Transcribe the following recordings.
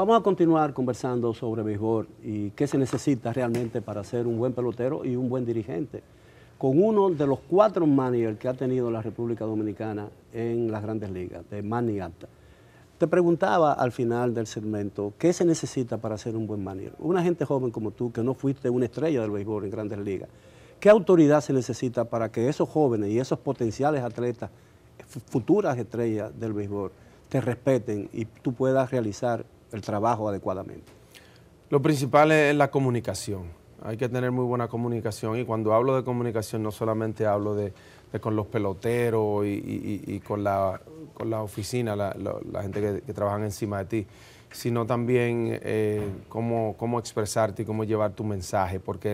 Vamos a continuar conversando sobre béisbol y qué se necesita realmente para ser un buen pelotero y un buen dirigente. Con uno de los cuatro managers que ha tenido la República Dominicana en las grandes ligas, de Manny alta. Te preguntaba al final del segmento, ¿qué se necesita para ser un buen manager? Una gente joven como tú, que no fuiste una estrella del béisbol en grandes ligas, ¿qué autoridad se necesita para que esos jóvenes y esos potenciales atletas, futuras estrellas del béisbol, te respeten y tú puedas realizar el trabajo adecuadamente. Lo principal es la comunicación. Hay que tener muy buena comunicación y cuando hablo de comunicación no solamente hablo de, con los peloteros y, con, la, con la oficina, la, gente que, trabajan trabaja encima de ti, sino también eh, cómo, expresarte y cómo llevar tu mensaje, porque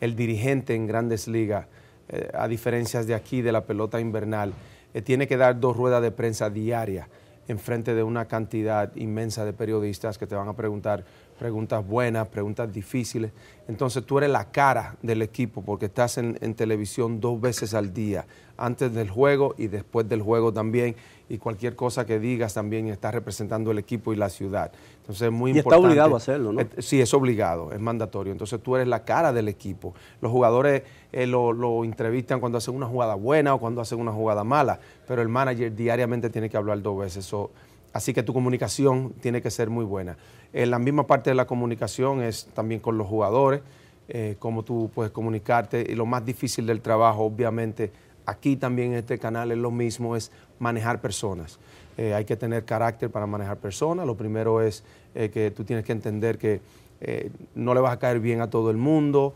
el, dirigente en grandes ligas, eh, a diferencia de aquí, de la pelota invernal, eh, tiene que dar dos ruedas de prensa diarias enfrente de una cantidad inmensa de periodistas que te van a preguntar preguntas buenas, preguntas difíciles. Entonces tú eres la cara del equipo porque estás en, televisión dos veces al día, antes del juego y después del juego también. Y cualquier cosa que digas también estás representando el equipo y la ciudad. Entonces es muy importante. está obligado a hacerlo, ¿no? Eh, sí, es obligado, es mandatorio. Entonces tú eres la cara del equipo. Los jugadores eh, lo, entrevistan cuando hacen una jugada buena o cuando hacen una jugada mala, pero el manager diariamente tiene que hablar dos veces. Así que tu comunicación tiene que ser muy buena. en eh, la misma parte de la comunicación es también con los jugadores, eh, cómo tú puedes comunicarte. Y lo más difícil del trabajo, obviamente, aquí también en este canal es lo mismo, es manejar personas. Eh, hay que tener carácter para manejar personas. Lo primero es que tú tienes que entender que no le vas a caer bien a todo el mundo,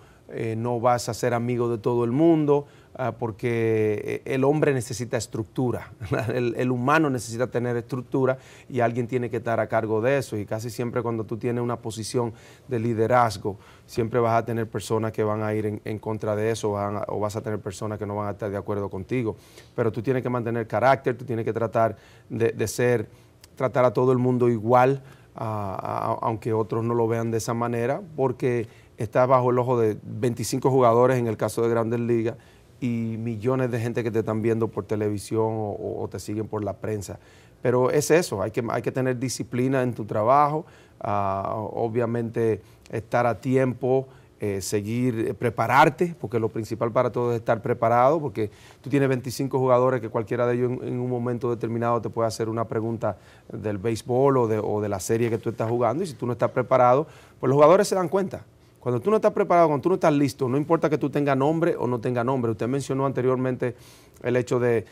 no vas a ser amigo de todo el mundo Ah, porque eh, el hombre necesita estructura, el, humano necesita tener estructura y alguien tiene que estar a cargo de eso. Y casi siempre cuando tú tienes una posición de liderazgo, siempre vas a tener personas que van a ir en, contra de eso o vas a tener personas que no van a estar de acuerdo contigo. Pero tú tienes que mantener carácter, tú tienes que tratar de, ser, tratar a todo el mundo igual, aunque otros no lo vean de esa manera, porque estás bajo el ojo de 25 jugadores en el caso de grandes ligas y millones de gente que te están viendo por televisión o, te siguen por la prensa. Pero es eso, hay que, hay que tener disciplina en tu trabajo, ah, obviamente estar a tiempo, eh, seguir, eh, prepararte, porque lo principal para todo es estar preparado, porque tú tienes 25 jugadores que cualquiera de ellos en, un momento determinado te puede hacer una pregunta del béisbol o de, o de la serie que tú estás jugando, y si tú no estás preparado, pues los jugadores se dan cuenta cuando tú no estás preparado, cuando tú no estás listo, no importa que tú tengas nombre o no tengas nombre. Usted mencionó anteriormente el hecho de,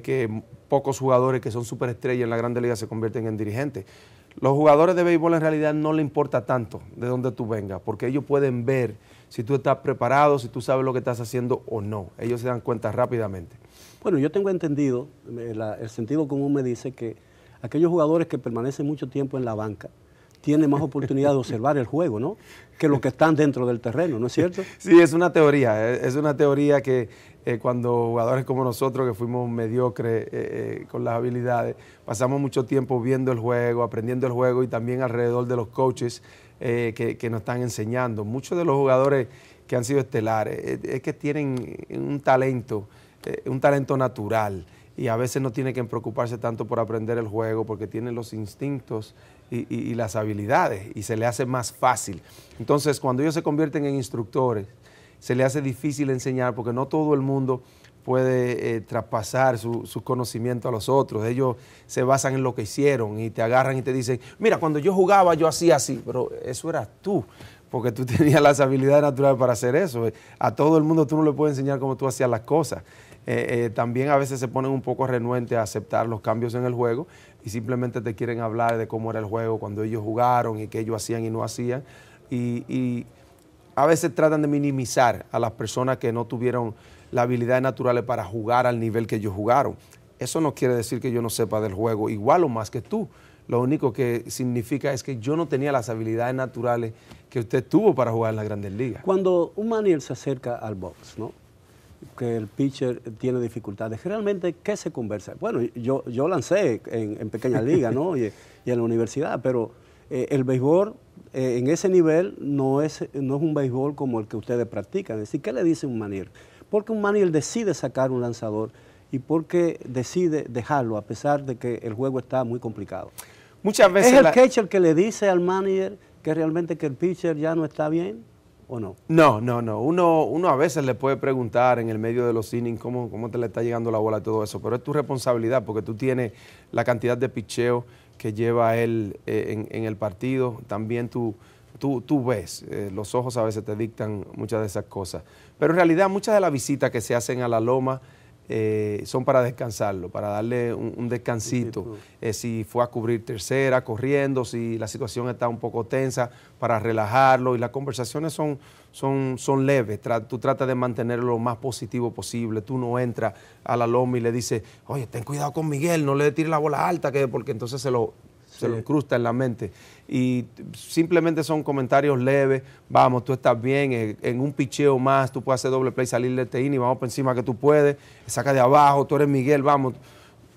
que pocos jugadores que son superestrellas en la Grande Liga se convierten en dirigentes. Los jugadores de béisbol en realidad no le importa tanto de dónde tú vengas, porque ellos pueden ver si tú estás preparado, si tú sabes lo que estás haciendo o no. Ellos se dan cuenta rápidamente. Bueno, yo tengo entendido, eh, el sentido común me dice que aquellos jugadores que permanecen mucho tiempo en la banca, tiene más oportunidad de observar el juego, ¿no? Que los que están dentro del terreno, ¿no es cierto? Sí, es una teoría, eh, es una teoría que eh, cuando jugadores como nosotros, que fuimos mediocres eh, con las habilidades, pasamos mucho tiempo viendo el juego, aprendiendo el juego y también alrededor de los coaches que, que nos están enseñando. Muchos de los jugadores que han sido estelares es que tienen un talento, un talento natural y a veces no tiene que preocuparse tanto por aprender el juego porque tiene los instintos y, las habilidades y se le hace más fácil. Entonces, cuando ellos se convierten en instructores, se le hace difícil enseñar porque no todo el mundo puede eh, traspasar su, conocimientos conocimiento a los otros. Ellos se basan en lo que hicieron y te agarran y te dicen, mira, cuando yo jugaba yo hacía así, pero eso era tú, porque tú tenías las habilidades naturales para hacer eso. A todo el mundo tú no le puedes enseñar cómo tú hacías las cosas. Eh, eh, también a veces se ponen un poco renuentes a aceptar los cambios en el juego y simplemente te quieren hablar de cómo era el juego cuando ellos jugaron y qué ellos hacían y no hacían. Y, a veces tratan de minimizar a las personas que no tuvieron las habilidades naturales para jugar al nivel que ellos jugaron. Eso no quiere decir que yo no sepa del juego igual o más que tú. Lo único que significa es que yo no tenía las habilidades naturales que usted tuvo para jugar en las grandes ligas. Cuando un manier se acerca al box, ¿no? que el pitcher tiene dificultades. Realmente, ¿qué se conversa? Bueno, yo, yo lancé en, pequeña liga ¿no? y, en la universidad, pero eh, el béisbol eh, en ese nivel no es, no es un béisbol como el que ustedes practican. Es decir, ¿qué le dice un manier? qué un manier decide sacar un lanzador y por qué decide dejarlo a pesar de que el juego está muy complicado. Muchas veces es el catcher que le dice al manager que realmente que el pitcher ya no está bien no? No, no, Uno, a veces le puede preguntar en el medio de los innings cómo, te le está llegando la bola y todo eso, pero es tu responsabilidad porque tú tienes la cantidad de picheo que lleva él eh, en, el partido. También tú, ves, eh, los ojos a veces te dictan muchas de esas cosas. Pero en realidad muchas de las visitas que se hacen a la loma eh, son para descansarlo, para darle un, descansito. Eh, si fue a cubrir tercera, corriendo, si la situación está un poco tensa, para relajarlo. Y las conversaciones son, son, son leves. tú tratas de mantenerlo lo más positivo posible. Tú no entras a la loma y le dices, oye, ten cuidado con Miguel, no le tires la bola alta, que porque entonces se lo, se lo incrusta en la mente. Y simplemente son comentarios leves, vamos, tú estás bien, eh, en, un picheo más, tú puedes hacer doble play, salir del teín y vamos por encima que tú puedes, saca de abajo, tú eres Miguel, vamos,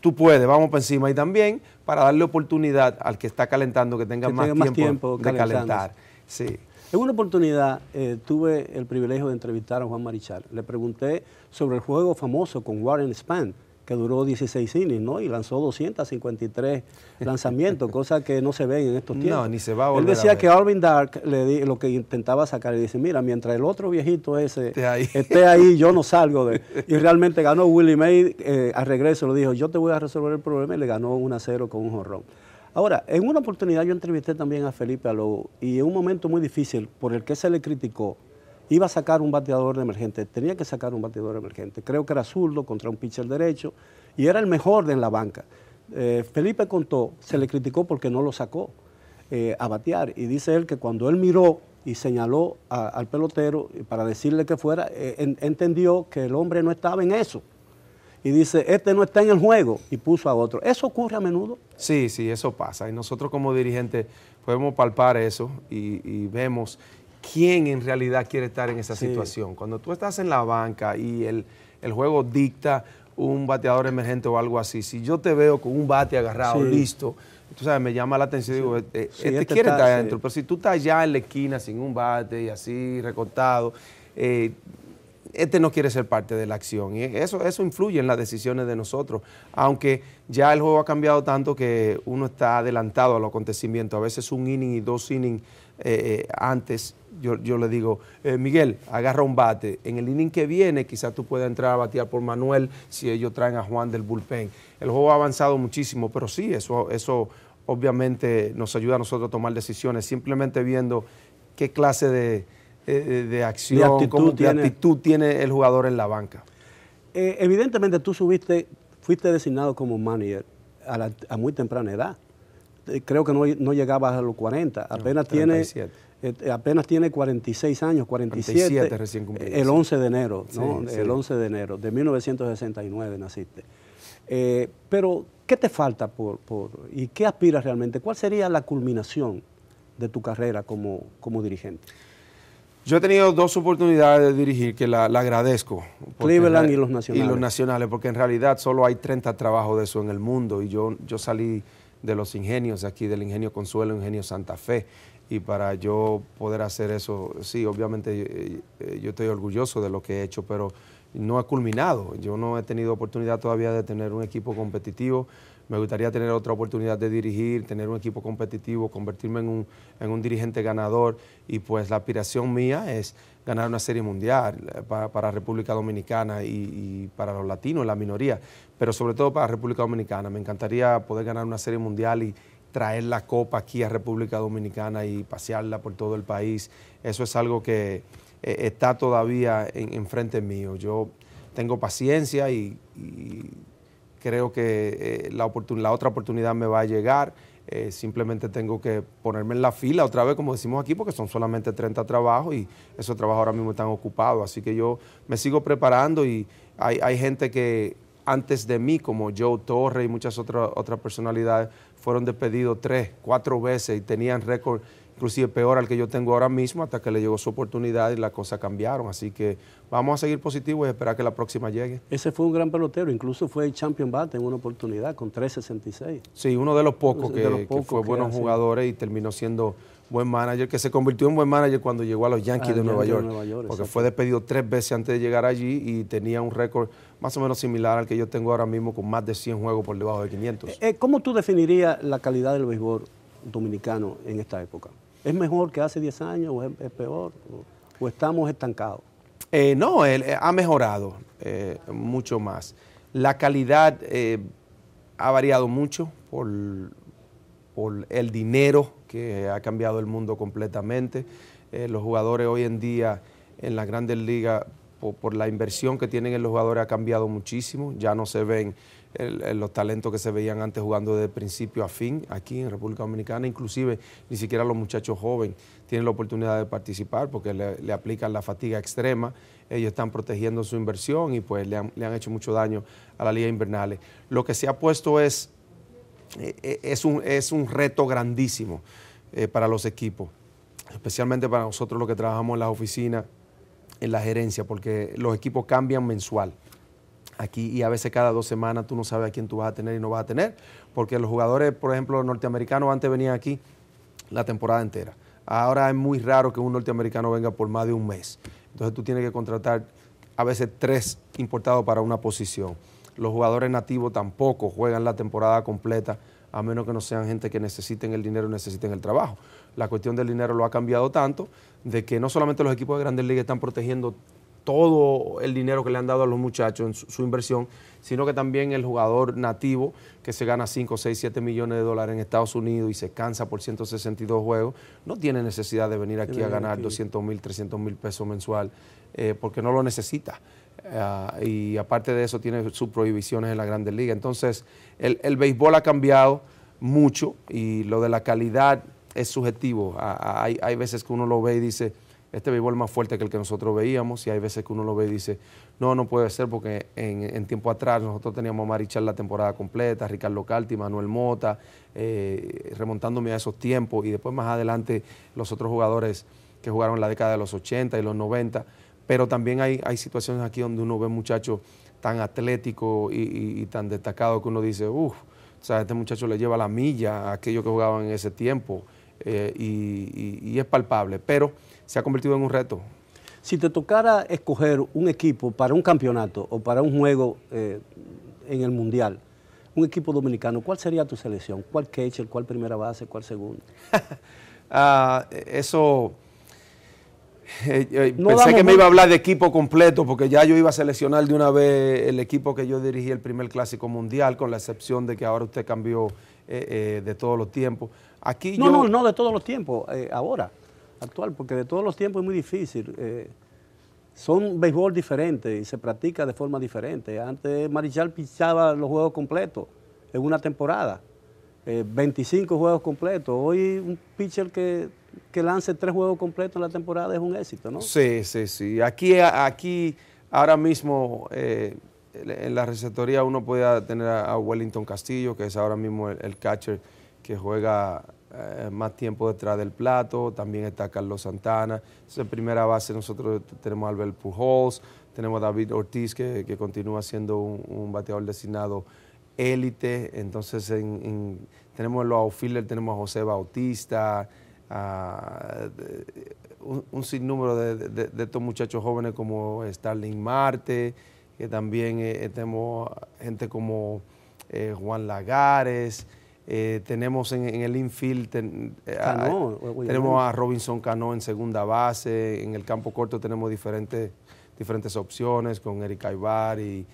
tú puedes, vamos por encima. Y también para darle oportunidad al que está calentando que tenga, más, tiempo de calentar. Sí. En una oportunidad eh, tuve el privilegio de entrevistar a Juan Marichal. Le pregunté sobre el juego famoso con Warren Span que duró 16 cines, ¿no? Y lanzó 253 lanzamientos, cosa que no se ve en estos tiempos. No, ni se va a volver Él decía que Alvin Dark le di, lo que intentaba sacar, y dice, mira, mientras el otro viejito ese esté ahí, yo no salgo de... Y realmente ganó Willie May, eh, al regreso lo dijo, yo te voy a resolver el problema, y le ganó un a 0 con un jorrón. Ahora, en una oportunidad yo entrevisté también a Felipe Alou, y en un momento muy difícil, por el que se le criticó, iba a sacar un bateador de emergente, tenía que sacar un bateador emergente. Creo que era zurdo contra un pitcher derecho y era el mejor de la banca. Eh, Felipe contó, se le criticó porque no lo sacó eh, a batear y dice él que cuando él miró y señaló al pelotero para decirle que fuera, eh, entendió que el hombre no estaba en eso. Y dice, este no está en el juego, y puso a otro. ¿Eso ocurre a menudo? Sí, sí, eso pasa. Y nosotros como dirigentes podemos palpar eso y vemos quién en realidad quiere estar en esa situación. Cuando tú estás en la banca y el, juego dicta un bateador emergente o algo así, si yo te veo con un bate agarrado, listo, tú sabes, me llama la atención, y digo, este, este, este, quiere estar adentro, pero si tú estás ya en la esquina sin un bate y así recortado, eh, este no quiere ser parte de la acción. Y eso, eso influye en las decisiones de nosotros. Aunque ya el juego ha cambiado tanto que uno está adelantado a los acontecimientos. A veces un inning y dos innings eh, eh, antes yo, le digo, eh, Miguel, agarra un bate. En el inning que viene, quizás tú puedas entrar a batear por Manuel si ellos traen a Juan del bullpen. El juego ha avanzado muchísimo, pero sí, eso, eso obviamente nos ayuda a nosotros a tomar decisiones, simplemente viendo qué clase de, eh, eh, acción, actitud, tiene, actitud, tiene. el jugador en la banca. evidentemente tú subiste, fuiste designado como manager a, muy temprana edad. Creo que no, no llegabas a los 40, apenas tiene tiene eh, apenas tiene 46 años, 47, recién el 11 de enero, el 11 de enero de 1969 naciste. Eh, pero, ¿qué te falta por, y qué aspiras realmente? ¿Cuál sería la culminación de tu carrera como, como dirigente? Yo he tenido dos oportunidades de dirigir que la, agradezco. Cleveland y los nacionales. Y los nacionales, porque en realidad solo hay 30 trabajos de eso en el mundo y yo, yo salí de los ingenios aquí, del ingenio Consuelo, ingenio Santa Fe, y para yo poder hacer eso, sí, obviamente eh, eh, yo estoy orgulloso de lo que he hecho, pero no ha culminado. Yo no he tenido oportunidad todavía de tener un equipo competitivo. Me gustaría tener otra oportunidad de dirigir, tener un equipo competitivo, convertirme en un, dirigente ganador. Y pues la aspiración mía es ganar una serie mundial eh, para, para República Dominicana y, y, para los latinos, la minoría, pero sobre todo para República Dominicana. Me encantaría poder ganar una serie mundial y, traer la copa aquí a República Dominicana y pasearla por todo el país, eso es algo que eh, está todavía enfrente mío. Yo tengo paciencia y, creo que eh, la, otra oportunidad me va a llegar. Eh, simplemente tengo que ponerme en la fila otra vez, como decimos aquí, porque son solamente 30 trabajos y esos trabajos ahora mismo están ocupados. Así que yo me sigo preparando y hay gente que antes de mí, como Joe Torre y muchas otras otras personalidades, fueron despedidos tres, cuatro veces y tenían récord inclusive peor al que yo tengo ahora mismo, hasta que le llegó su oportunidad y las cosas cambiaron. Así que vamos a seguir positivos y esperar que la próxima llegue. Ese fue un gran pelotero, incluso fue el champion bat en una oportunidad con 3.66. Sí, uno de los pocos, que, fue buenos jugadores y terminó siendo buen manager, que se convirtió en buen manager cuando llegó a los Yankees, ah, de, Nueva York, porque fue despedido tres veces antes de llegar allí y tenía un récord más o menos similar al que yo tengo ahora mismo con más de 100 juegos por debajo de 500. Eh, eh, ¿Cómo tú definirías la calidad del béisbol dominicano en esta época? ¿Es mejor que hace 10 años o es, peor o, estamos estancados? Eh, no, ha mejorado mucho más. La calidad ha variado mucho por, por el dinero eh, ha cambiado el mundo completamente. Eh, los jugadores hoy en día en las grandes ligas, por, la inversión que tienen en los jugadores, ha cambiado muchísimo. Ya no se ven los talentos que se veían antes jugando de principio a fin aquí en República Dominicana. Inclusive ni siquiera los muchachos jóvenes tienen la oportunidad de participar porque le, aplican la fatiga extrema. Ellos están protegiendo su inversión y pues le han, hecho mucho daño a la Liga Invernales. Lo que se ha puesto es eh, es un, es un, reto grandísimo eh, para los equipos, especialmente para nosotros los que trabajamos en las oficinas, en la gerencia, porque los equipos cambian mensual. Aquí y a veces cada dos semanas tú no sabes a quién tú vas a tener y no vas a tener, porque los jugadores, por ejemplo, norteamericanos antes venían aquí la temporada entera. Ahora es muy raro que un norteamericano venga por más de un mes. Entonces tú tienes que contratar a veces tres importados para una posición. Los jugadores nativos tampoco juegan la temporada completa a menos que no sean gente que necesiten el dinero y necesiten el trabajo. La cuestión del dinero lo ha cambiado tanto, de que no solamente los equipos de grandes ligas están protegiendo todo el dinero que le han dado a los muchachos en su, inversión, sino que también el jugador nativo que se gana 5, 6, 7 millones de dólares en Estados Unidos y se cansa por 162 juegos, no tiene necesidad de venir aquí a ganar 200 mil, 300 mil pesos mensual, eh, porque no lo necesita. Eh, y aparte de eso tiene sus prohibiciones en la Grandes Liga. Entonces, el, béisbol ha cambiado mucho y lo de la calidad es subjetivo. hay, veces que uno lo ve y dice, este béisbol es más fuerte que el que nosotros veíamos, y hay veces que uno lo ve y dice, no, no puede ser porque en, tiempo atrás nosotros teníamos a Marichal la temporada completa, Ricardo Calti, Manuel Mota, eh, remontándome a esos tiempos, y después más adelante los otros jugadores que jugaron en la década de los 80 y los 90 pero también hay, hay situaciones aquí donde uno ve muchachos tan atléticos y, tan destacados que uno dice, uff, o sea, este muchacho le lleva la milla a aquellos que jugaban en ese tiempo eh, y, es palpable, pero se ha convertido en un reto, si te tocara escoger un equipo para un campeonato o para un juego eh, en el Mundial, un equipo dominicano, ¿cuál sería tu selección? ¿Cuál catcher? ¿Cuál primera base? ¿Cuál segunda? Ah, eso no pensé que me iba a hablar de equipo completo porque ya yo iba a seleccionar de una vez el equipo que yo dirigí el primer clásico mundial, con la excepción de que ahora usted cambió eh, eh, de todos los tiempos. Aquí no, no, no de todos los tiempos, eh, ahora, actual, porque de todos los tiempos es muy difícil. son béisbol diferente y se practica de forma diferente. Antes Marichal pichaba los juegos completos en una temporada, 25 juegos completos. Hoy un pitcher que que lance tres juegos completos en la temporada es un éxito, ¿no? Sí, sí, sí. Aquí, aquí ahora mismo eh, en la receptoría uno puede tener a Wellington Castillo, que es ahora mismo el, catcher que juega eh, más tiempo detrás del plato. También está Carlos Santana. en primera base nosotros tenemos a Albert Pujols, tenemos a David Ortiz, que, continúa siendo un, bateador designado élite. Entonces, en, tenemos los outfielders, tenemos a José Bautista, a un, sinnúmero de, estos muchachos jóvenes como Starling Marte, que también eh, tenemos gente como eh, Juan Lagares, eh, tenemos en, el infield, tenemos a Robinson Cano en segunda base, en el campo corto tenemos diferentes, diferentes opciones con Eric Aybar y,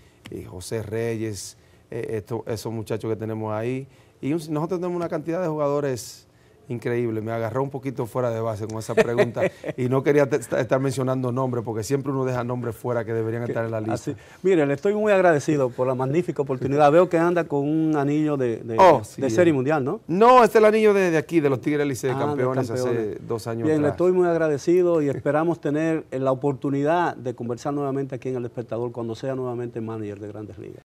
José Reyes, esos muchachos que tenemos ahí. Y nosotros tenemos una cantidad de jugadores Increíble, me agarró un poquito fuera de base con esa pregunta y no quería estar mencionando nombres porque siempre uno deja nombres fuera que deberían estar en la lista. Miren, le estoy muy agradecido por la magnífica oportunidad. Veo que anda con un anillo de, de, oh, Serie eh. Mundial, ¿no? No, este es el anillo de, aquí, de los Tigres Liceo, de campeones, ah, campeones, hace dos años Bien, le estoy muy agradecido y esperamos tener la oportunidad de conversar nuevamente aquí en El Espectador cuando sea nuevamente manager de Grandes Ligas.